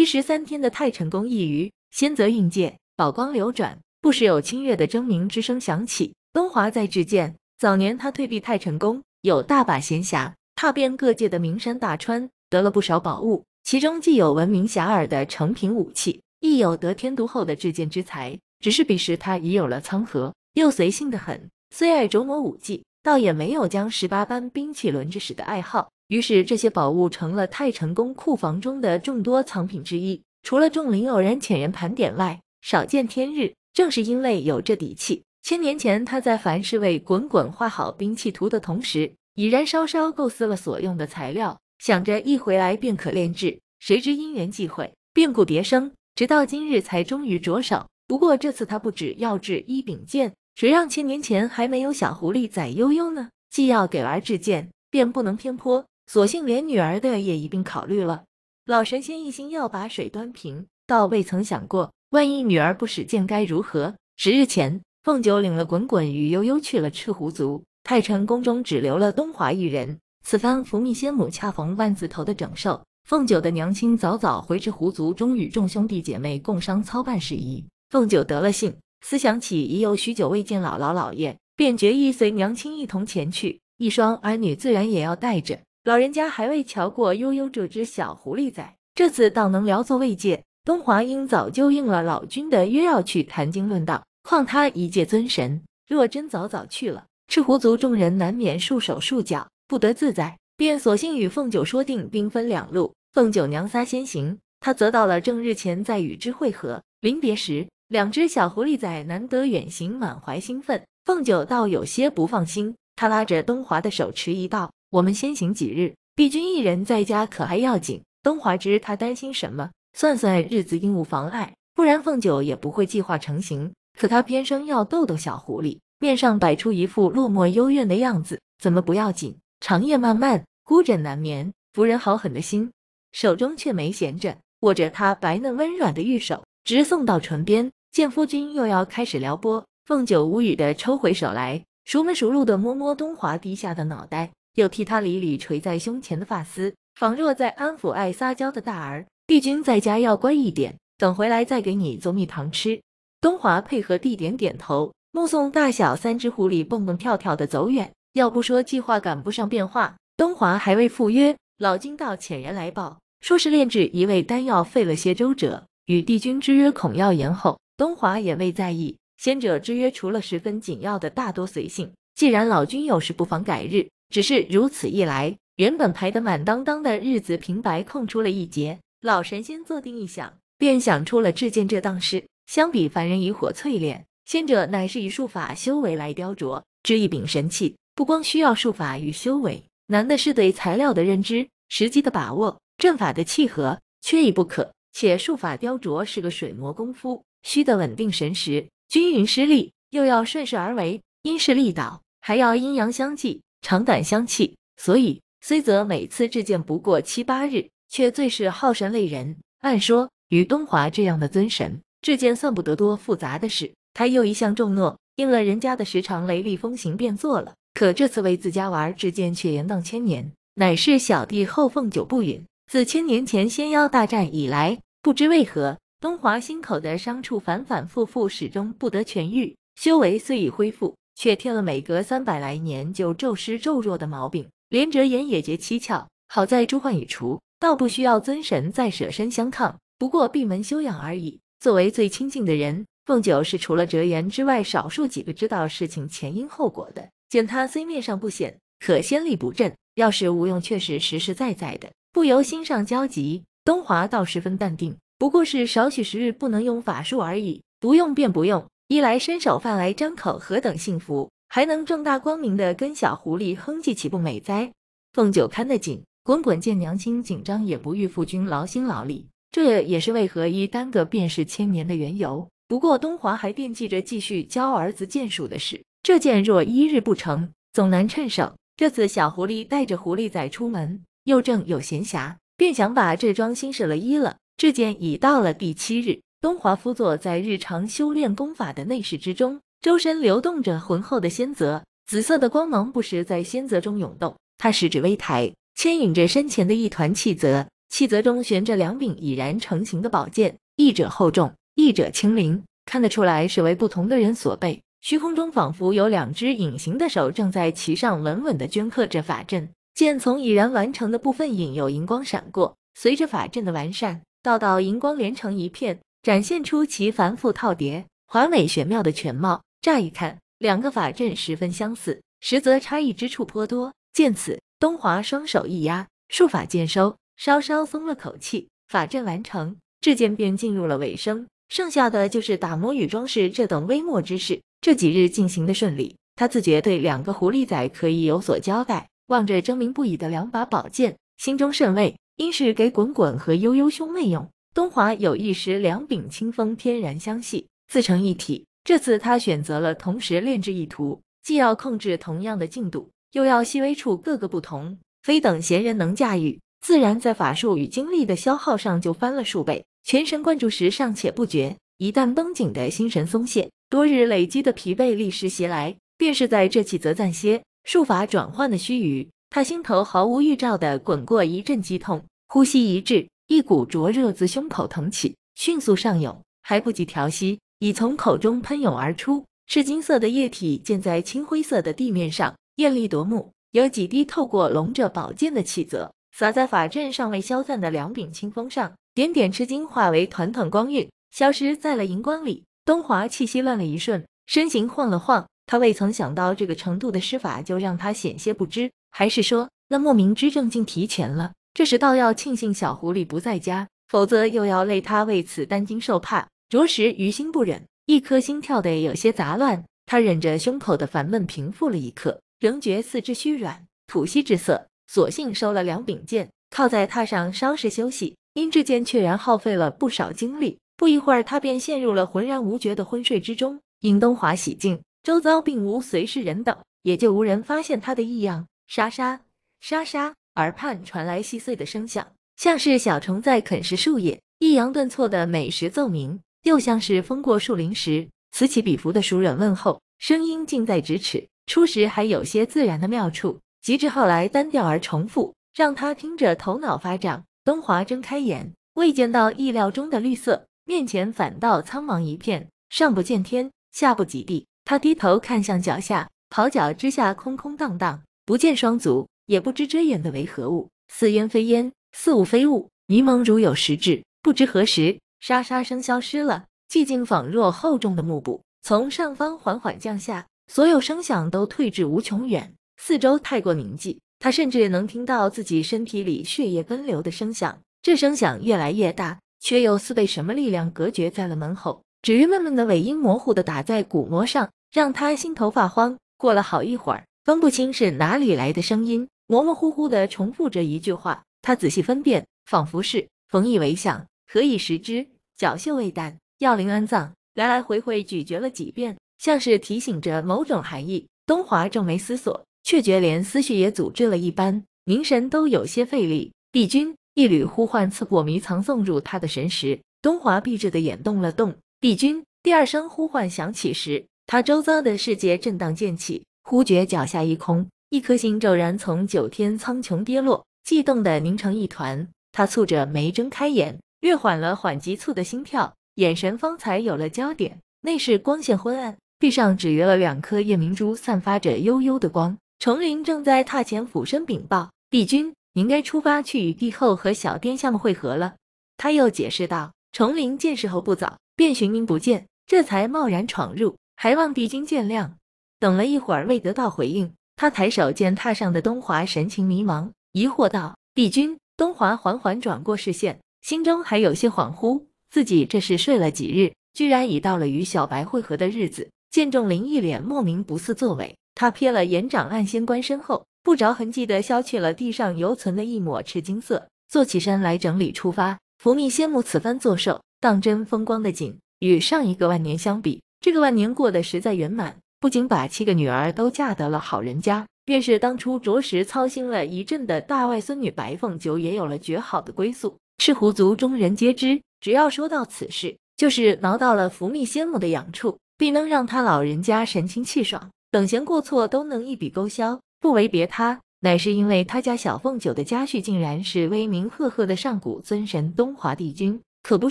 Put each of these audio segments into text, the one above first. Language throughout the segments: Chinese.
一十三天的太晨宫一隅，仙泽映界，宝光流转，不时有清月的争鸣之声响起。东华在至剑，早年他退避太晨宫，有大把闲暇，踏遍各界的名山大川，得了不少宝物，其中既有闻名遐迩的成品武器，亦有得天独厚的至剑之才。只是彼时他已有了仓河，又随性的很，虽爱琢磨武技，倒也没有将十八般兵器轮着使的爱好。于是这些宝物成了太成宫库房中的众多藏品之一。除了众灵偶然遣人盘点外，少见天日。正是因为有这底气，千年前他在凡是为滚滚画好兵器图的同时，已然稍稍构思了所用的材料，想着一回来便可炼制。谁知因缘际会，变故迭生，直到今日才终于着手。不过这次他不止要制一柄剑，谁让千年前还没有小狐狸仔悠悠呢？既要给儿制剑，便不能偏颇。索性连女儿的也一并考虑了。老神仙一心要把水端平，倒未曾想过万一女儿不使劲该如何。十日前，凤九领了滚滚与悠悠去了赤狐族太晨宫中，只留了东华一人。此番伏秘仙母，恰逢万字头的整寿。凤九的娘亲早早回赤狐族，终与众兄弟姐妹共商操办事宜。凤九得了信，思想起已有许久未见姥姥姥爷，便决意随娘亲一同前去。一双儿女自然也要带着。老人家还未瞧过悠悠这只小狐狸仔，这次倒能聊作慰藉。东华应早就应了老君的约，要去谈经论道，况他一介尊神，若真早早去了，赤狐族众人难免束手束脚，不得自在，便索性与凤九说定，兵分两路，凤九娘仨先行，他则到了正日前再与之会合。临别时，两只小狐狸仔难得远行，满怀兴奋，凤九倒有些不放心，他拉着东华的手，迟疑道。我们先行几日，碧君一人在家可还要紧？东华知他担心什么，算算日子应无妨碍，不然凤九也不会计划成型。可他偏生要逗逗小狐狸，面上摆出一副落寞幽怨的样子，怎么不要紧？长夜漫漫，孤枕难眠。夫人好狠的心，手中却没闲着，握着她白嫩温软的玉手，直送到唇边。见夫君又要开始撩拨，凤九无语的抽回手来，熟门熟路的摸摸东华低下的脑袋。又替他理理垂在胸前的发丝，仿若在安抚爱撒娇的大儿。帝君在家要乖一点，等回来再给你做蜜糖吃。东华配合地点点头，目送大小三只狐狸蹦蹦跳跳的走远。要不说计划赶不上变化，东华还未赴约，老君道遣人来报，说是炼制一味丹药费了些周折，与帝君之约恐要延后。东华也未在意，仙者之约除了十分紧要的，大多随性。既然老君有事，不妨改日。只是如此一来，原本排得满当当的日子，平白空出了一截。老神仙坐定一想，便想出了至见这档事。相比凡人以火淬炼，仙者乃是以术法修为来雕琢。这一柄神器，不光需要术法与修为，难的是对材料的认知、时机的把握、阵法的契合，缺一不可。且术法雕琢是个水磨功夫，需得稳定神识、均匀施力，又要顺势而为、因势利导，还要阴阳相济。长短相弃，所以虽则每次至剑不过七八日，却最是耗神累人。按说与东华这样的尊神至剑算不得多复杂的事，他又一向重诺，应了人家的时长，雷厉风行便做了。可这次为自家娃儿制剑却延宕千年，乃是小弟后奉久不允。自千年前仙妖大战以来，不知为何，东华心口的伤处反反复复，始终不得痊愈。修为虽已恢复。却添了每隔三百来年就骤湿骤弱的毛病，连哲言也觉蹊跷。好在朱患已除，倒不需要尊神再舍身相抗，不过闭门修养而已。作为最亲近的人，凤九是除了哲言之外少数几个知道事情前因后果的。见他虽面上不显，可先力不振，要是无用，却是实实在在的，不由心上焦急。东华倒十分淡定，不过是少许时日不能用法术而已，不用便不用。衣来伸手，饭来张口，何等幸福！还能正大光明的跟小狐狸哼唧，岂不美哉？凤九看得紧，滚滚见娘亲紧张，也不欲父君劳心劳力，这也是为何一耽搁便是千年的缘由。不过东华还惦记着继续教儿子剑术的事，这剑若一日不成，总难趁手。这次小狐狸带着狐狸仔出门，又正有闲暇，便想把这桩心事了一了。这剑已到了第七日。东华夫座在日常修炼功法的内室之中，周身流动着浑厚的仙泽，紫色的光芒不时在仙泽中涌动。他食指微抬，牵引着身前的一团气泽，气泽中悬着两柄已然成型的宝剑，一者厚重，一者轻灵，看得出来是为不同的人所备。虚空中仿佛有两只隐形的手正在其上稳稳地镌刻着法阵，剑从已然完成的部分引有银光闪过，随着法阵的完善，道道银光连成一片。展现出其繁复套叠、华美玄妙的全貌。乍一看，两个法阵十分相似，实则差异之处颇多。见此，东华双手一压，术法渐收，稍稍松了口气。法阵完成，至剑便进入了尾声，剩下的就是打磨与装饰这等微末之事。这几日进行的顺利，他自觉对两个狐狸仔可以有所交代。望着狰狞不已的两把宝剑，心中甚慰，应是给滚滚和悠悠兄妹用。东华有一时，两柄清风天然相系，自成一体。这次他选择了同时炼制一图，既要控制同样的进度，又要细微处各个不同，非等闲人能驾驭。自然在法术与精力的消耗上就翻了数倍。全神贯注时尚且不觉，一旦绷紧的心神松懈，多日累积的疲惫立时袭来。便是在这起则暂歇，术法转换的须臾，他心头毫无预兆的滚过一阵激痛，呼吸一滞。一股灼热自胸口腾起，迅速上涌，还不及调息，已从口中喷涌而出。是金色的液体溅在青灰色的地面上，艳丽夺目。有几滴透过龙者宝剑的气泽，洒在法阵尚未消散的两柄清风上，点点赤金化为团团光晕，消失在了荧光里。东华气息乱了一瞬，身形晃了晃。他未曾想到这个程度的施法，就让他险些不知，还是说那莫名之症竟提前了？这时倒要庆幸小狐狸不在家，否则又要累他为此担惊受怕，着实于心不忍。一颗心跳得有些杂乱，他忍着胸口的烦闷，平复了一刻，仍觉四肢虚软，吐息之色，索性收了两柄剑，靠在榻上稍事休息。因这件确然耗费了不少精力，不一会儿他便陷入了浑然无觉的昏睡之中。殷东华洗净，周遭并无随侍人等，也就无人发现他的异样。沙沙沙沙。耳畔传来细碎的声响，像是小虫在啃食树叶，抑扬顿挫的美食奏鸣，又像是风过树林时此起彼伏的熟人问候，声音近在咫尺。初时还有些自然的妙处，及至后来单调而重复，让他听着头脑发胀。东华睁开眼，未见到意料中的绿色，面前反倒苍茫一片，上不见天，下不及地。他低头看向脚下，跑脚之下空空荡荡，不见双足。也不知遮掩的为何物，似烟非烟，似雾非雾，迷蒙如有实质。不知何时，沙沙声消失了，寂静仿若厚重的幕布从上方缓缓降下，所有声响都退至无穷远。四周太过宁静，他甚至能听到自己身体里血液奔流的声响，这声响越来越大，却又似被什么力量隔绝在了门后。只余闷闷的尾音模糊的打在鼓膜上，让他心头发慌。过了好一会儿，分不清是哪里来的声音。模模糊糊地重复着一句话，他仔细分辨，仿佛是“逢以为想，何以食之？角锈未旦，药灵安葬。”来来回回咀嚼了几遍，像是提醒着某种含义。东华皱眉思索，却觉连思绪也阻滞了一般，凝神都有些费力。帝君一缕呼唤刺过迷藏，送入他的神识。东华闭着的眼动了动。帝君第二声呼唤响起时，他周遭的世界震荡渐起，忽觉脚下一空。一颗心骤然从九天苍穹跌落，悸动的凝成一团。他蹙着眉睁开眼，略缓了缓急促的心跳，眼神方才有了焦点。内室光线昏暗，壁上只约了两颗夜明珠，散发着幽幽的光。重林正在榻前俯身禀报：“帝君，您该出发去与帝后和小殿下们会合了。”他又解释道：“重林见时候不早，便寻您不见，这才贸然闯入，还望帝君见谅。”等了一会儿，未得到回应。他抬手见榻上的东华神情迷茫，疑惑道：“帝君。”东华缓缓转过视线，心中还有些恍惚，自己这是睡了几日，居然已到了与小白会合的日子。见仲林一脸莫名不似作伪，他瞥了眼长暗仙官身后，不着痕迹地消去了地上犹存的一抹赤金色，坐起身来整理出发。伏密仙母此番作寿，当真风光的紧。与上一个万年相比，这个万年过得实在圆满。不仅把七个女儿都嫁得了好人家，便是当初着实操心了一阵的大外孙女白凤九，也有了绝好的归宿。赤狐族中人皆知，只要说到此事，就是挠到了伏羲仙母的痒处，必能让他老人家神清气爽，等闲过错都能一笔勾销。不为别他，乃是因为他家小凤九的家婿，竟然是威名赫赫的上古尊神东华帝君，可不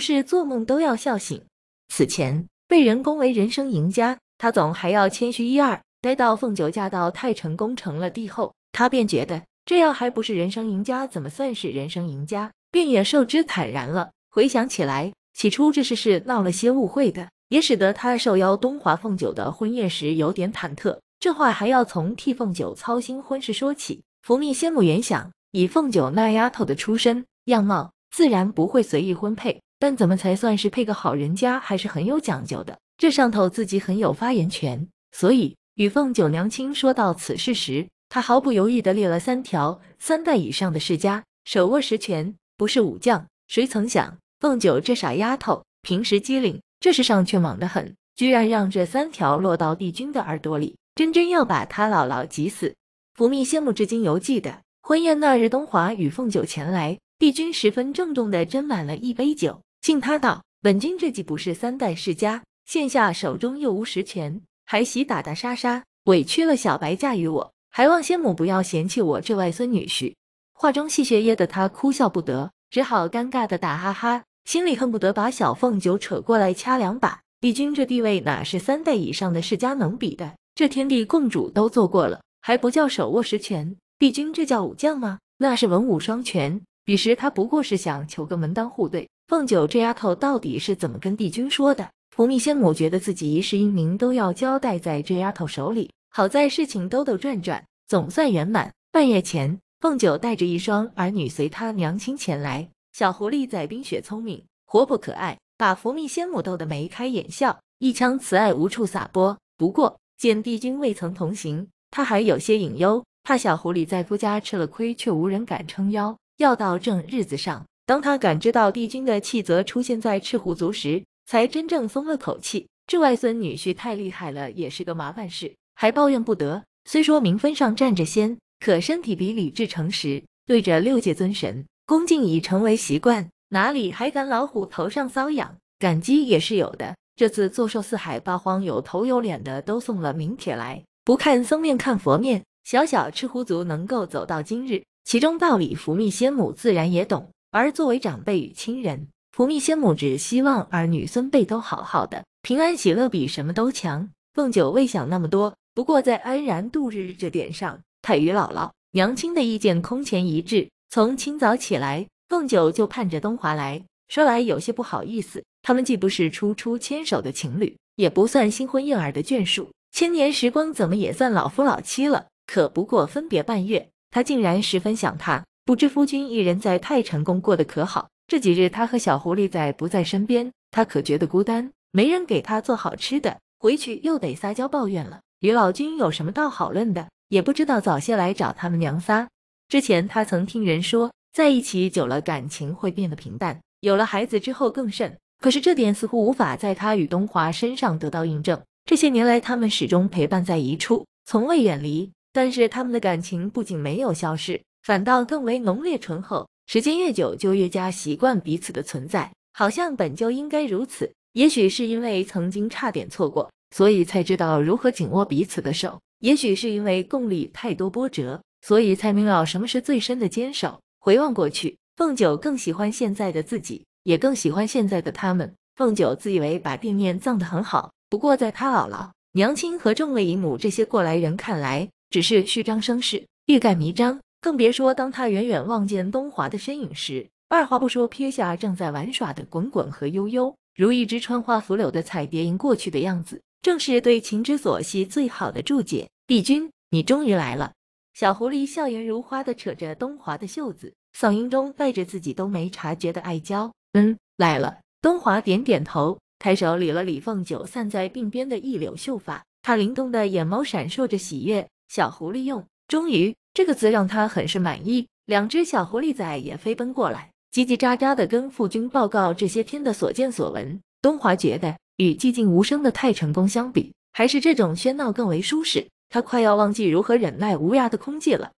是做梦都要笑醒。此前被人恭为人生赢家。他总还要谦虚一二，待到凤九嫁到太成宫成了帝后，他便觉得这样还不是人生赢家，怎么算是人生赢家？便也受之坦然了。回想起来，起初这事是闹了些误会的，也使得他受邀东华凤九的婚宴时有点忐忑。这话还要从替凤九操心婚事说起。伏宓仙母原想，以凤九那丫头的出身样貌，自然不会随意婚配。但怎么才算是配个好人家，还是很有讲究的。这上头自己很有发言权，所以与凤九娘亲说到此事时，他毫不犹豫地列了三条：三代以上的世家，手握实权，不是武将。谁曾想，凤九这傻丫头平时机灵，这世上却莽得很，居然让这三条落到帝君的耳朵里，真真要把他姥姥急死。福蜜羡慕至今犹记得婚宴那日，东华与凤九前来，帝君十分郑重地斟满了一杯酒。敬他道：“本君这既不是三代世家，现下手中又无实权，还喜打打杀杀，委屈了小白嫁与我，还望仙母不要嫌弃我这外孙女婿。”话中戏谑噎得他哭笑不得，只好尴尬地打哈哈，心里恨不得把小凤九扯过来掐两把。帝君这地位哪是三代以上的世家能比的？这天地共主都做过了，还不叫手握实权？帝君这叫武将吗？那是文武双全。彼时他不过是想求个门当户对。凤九这丫头到底是怎么跟帝君说的？伏觅仙母觉得自己一世英名都要交代在这丫头手里。好在事情兜兜转转，总算圆满。半月前，凤九带着一双儿女随他娘亲前来。小狐狸在冰雪聪明，活泼可爱，把伏觅仙母逗得眉开眼笑，一腔慈爱无处撒播。不过见帝君未曾同行，她还有些隐忧，怕小狐狸在夫家吃了亏，却无人敢撑腰。要到正日子上。当他感知到帝君的气则出现在赤狐族时，才真正松了口气。这外孙女婿太厉害了，也是个麻烦事，还抱怨不得。虽说名分上占着先，可身体比李治诚实，对着六界尊神恭敬已成为习惯，哪里还敢老虎头上搔痒？感激也是有的。这次坐受四海八荒有头有脸的都送了名帖来，不看僧面看佛面。小小赤狐族能够走到今日，其中道理伏秘仙母自然也懂。而作为长辈与亲人，普密仙母只希望儿女孙辈都好好的，平安喜乐比什么都强。凤九未想那么多，不过在安然度日这点上，太与姥姥娘亲的意见空前一致。从清早起来，凤九就盼着东华来。说来有些不好意思，他们既不是初初牵手的情侣，也不算新婚燕尔的眷属，千年时光怎么也算老夫老妻了。可不过分别半月，他竟然十分想他。不知夫君一人在太晨宫过得可好？这几日他和小狐狸仔不在身边，他可觉得孤单，没人给他做好吃的，回去又得撒娇抱怨了。与老君有什么道好论的？也不知道早些来找他们娘仨。之前他曾听人说，在一起久了感情会变得平淡，有了孩子之后更甚。可是这点似乎无法在他与东华身上得到印证。这些年来，他们始终陪伴在一处，从未远离，但是他们的感情不仅没有消失，反倒更为浓烈醇厚，时间越久就越加习惯彼此的存在，好像本就应该如此。也许是因为曾经差点错过，所以才知道如何紧握彼此的手；也许是因为共历太多波折，所以才明了什么是最深的坚守。回望过去，凤九更喜欢现在的自己，也更喜欢现在的他们。凤九自以为把地面葬得很好，不过在他姥姥、娘亲和众位姨母这些过来人看来，只是虚张声势，欲盖弥彰。更别说，当他远远望见东华的身影时，二话不说撇下正在玩耍的滚滚和悠悠，如一只穿花拂柳的彩蝶迎过去的样子，正是对情之所系最好的注解。帝君，你终于来了！小狐狸笑颜如花的扯着东华的袖子，嗓音中带着自己都没察觉的爱娇。嗯，来了。东华点点头，抬手理了理凤九散在鬓边的一绺秀发，他灵动的眼眸闪烁着喜悦。小狐狸用。终于这个词让他很是满意。两只小狐狸仔也飞奔过来，叽叽喳喳的跟父君报告这些天的所见所闻。东华觉得，与寂静无声的太成宫相比，还是这种喧闹更为舒适。他快要忘记如何忍耐无涯的空寂了。